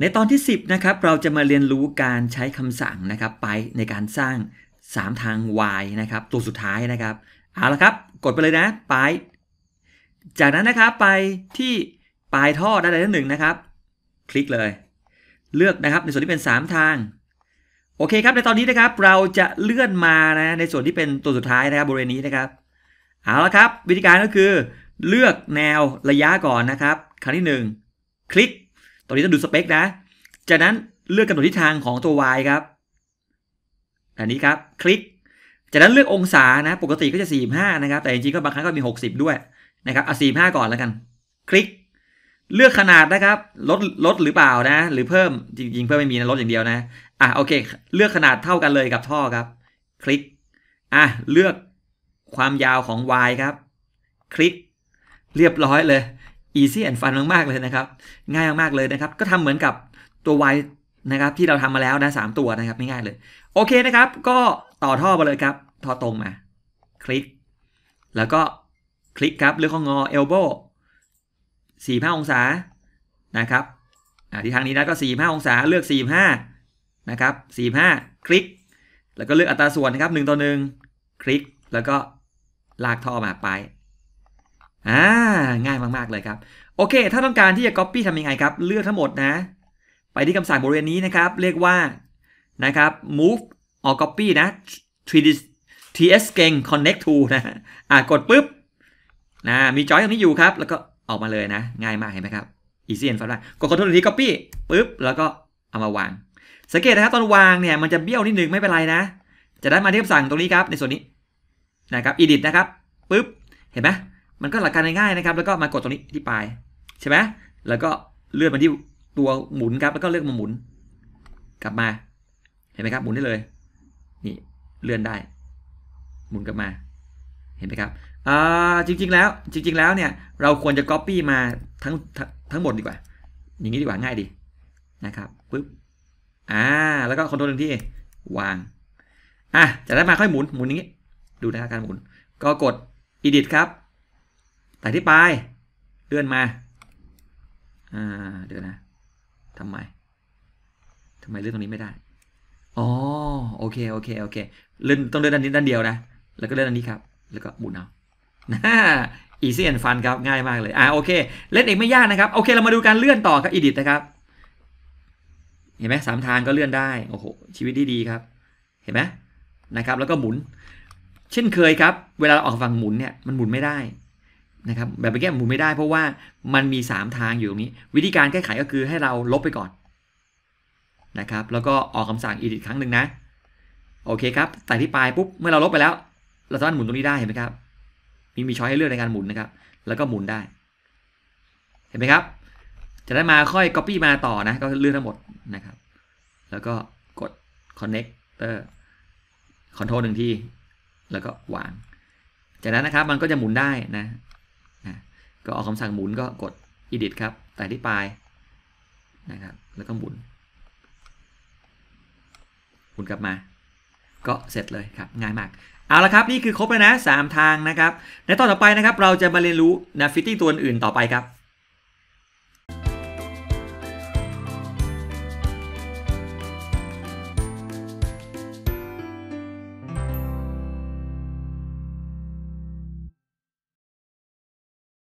ในตอนที่ 10นะครับเราจะมาเรียนรู้การใช้คำสั่งนะครับ ไปในการสร้าง 3 ทาง y นะครับตัวสุดท้ายนะครับเอาละครับกดไปเลยนะไป จากนั้นนะครับไปที่ปลายท่อด้านใดด้านหนึ่งนะครับคลิกเลย เลือกนะครับในส่วนที่เป็น 3 ทางโอเคครับในตอนนี้นะครับเราจะเลื่อนมานะในส่วนที่เป็นตัวสุดท้ายนะครับบริเวณนี้นะครับเอาละครับวิธีการก็คือเลือกแนวระยะก่อนนะครับครั้งที่ 1 คลิกนนี้ต้องดูสเปคนะ จากนั้นเลือกกำหนดทิศทางของตัว y ครับ อันนี้ครับคลิก จากนั้นเลือกองศานะ ปกติก็จะ 45นะครับ แต่จริงๆ ก็บางครั้งก็มี60 ด้วยนะครับเอา45ก่อนแล้วกัน คลิก เลือกขนาดนะครับ ลดลดหรือเปล่านะ หรือเพิ่มจริง ๆ เพิ่มไม่มีนะ ลดอย่างเดียวนะ อ่ะโอเคเลือกขนาดเท่ากันเลยกับท่อครับ คลิก อ่ะเลือกความยาวของ y ครับ คลิก เรียบร้อยเลย easy and fun มากๆเลยนะครับง่ายมากๆเลยนะครับก็ทำเหมือนกับตัว y นะครับที่เราทำมาแล้วนะสตัวนะครับง่ายๆเลยโอเคนะครับก็ต่อท่อไปเลยครับท่อตรงมาคลิก แล้วก็คลิกครับเลือกข้องงอ elbow 45องศานะครับที่ทางนี้นะก็45องศาเลือก45นะครับ45 คลิก แล้วก็เลือกอัตราส่วนนะครับ1ต่อ1คลิกแล้วก็ลากท่อมาไปอ่า ง่ายมาก ๆ เลยครับ โอเค ถ้าต้องการที่จะ Copy ทำยังไงครับ เลือกทั้งหมดนะ ไปที่คำสั่งบริเวณนี้นะครับ เรียกว่านะครับ move or copy นะ ts เก่ง connect to นะอ่ากดปุ๊บนะมีจอยตรงนี้อยู่ครับ แล้วก็ออกมาเลยนะ ง่ายมาก เห็นไหมครับ easy and fast กด control ที copy ปุ๊บ แล้วก็เอามาวาง สังเกตนะครับ ตอนวางเนี่ยมันจะเบี้ยวนิดนึงไม่เป็นไรนะจะได้มาที่คำสั่งตรงนี้ครับในส่วนนี้นะครับ edit นะครับปุ๊บเห็นไหมมันก็หลักการง่ายๆนะครับ แล้วก็มากดตรงนี้ที่ปลายใช่ไหมแล้วก็เลื่อนมาที่ตัวหมุนครับ แล้วก็เลือกมาหมุน กลับมา เห็นไหมครับหมุนได้เลย นี่เลื่อนได้ หมุนกลับมา เห็นไหมครับ อ่า จริง ๆ แล้ว จริง ๆ แล้วเนี่ย เราควรจะ Copy มาทั้งทั้งหมดดีกว่า อย่างนี้ดีกว่า ง่ายดี นะครับปึ๊บ อ่า แล้วก็คอนโทรลหนึ่งที่วาง อ่ะจะได้มาค่อยหมุน หมุนอย่างนี้ ดูนะครับการหมุน ก็กด edit ครับแต่ที่ปลายเลื่อนมาอ่าเดี๋ยวนะทำไมทำไมเลื่อนตรงนี้ไม่ได้ อ๋อโอเคโอเคโอเค เลื่อนต้องเลื่อนด้านนี้ด้านเดียวนะแล้วก็เลื่อนด้านนี้ครับ แล้วก็บุนเอาน่าี a s y a n น f ครับง่ายมากเลยอ่าโอเคเล่นเองไม่ยากนะครับโอเคเรามาดูการเลื่อนต่อครับีดิทนะครับเห็นไหมสามทางก็เลื่อนได้โอ้โหชีวิตที่ดีครับ เห็นไหมนะครับ แล้วก็หมุน เช่นเคยครับ เวลาเราออกฝั่งหมุนเนี่ย มันหมุนไม่ได้นะครับแบบไปแก้หมุนไม่ได้ เพราะว่ามันมี 3 ทางอยู่ตรงนี้วิธีการแก้ไขก็คือให้เราลบไปก่อน นะครับ แล้วก็ออกคำสั่ง edit ครั้งหนึ่งนะ โอเคครับแต่ที่ปลายปุ๊บเมื่อเราลบไปแล้ว เราสามารถหมุนตรงนี้ได้เห็นไหมครับมีมีช้อยให้เลือกในการหมุนนะครับ แล้วก็หมุนได้ เห็นไหมครับ จะได้มาค่อย copy มาต่อนะก็เลือกทั้งหมดนะครับ แล้วก็กด connector control หนึ่งทีแล้วก็วาง จากนั้นนะครับมันก็จะหมุนได้นะก็ออกคำสั่งหมุนก็กด edit ครับแต่ที่ปลายนะครับแล้วก็หมุนหมุนกลับมา ก็เสร็จเลยครับ ง่ายมาก เอาละครับ นี่คือครบเลยนะ 3 ทางนะครับ ในตอนต่อไปนะครับ เราจะมาเรียนรู้นะฟิตติ้งตัวอื่นต่อไปครับ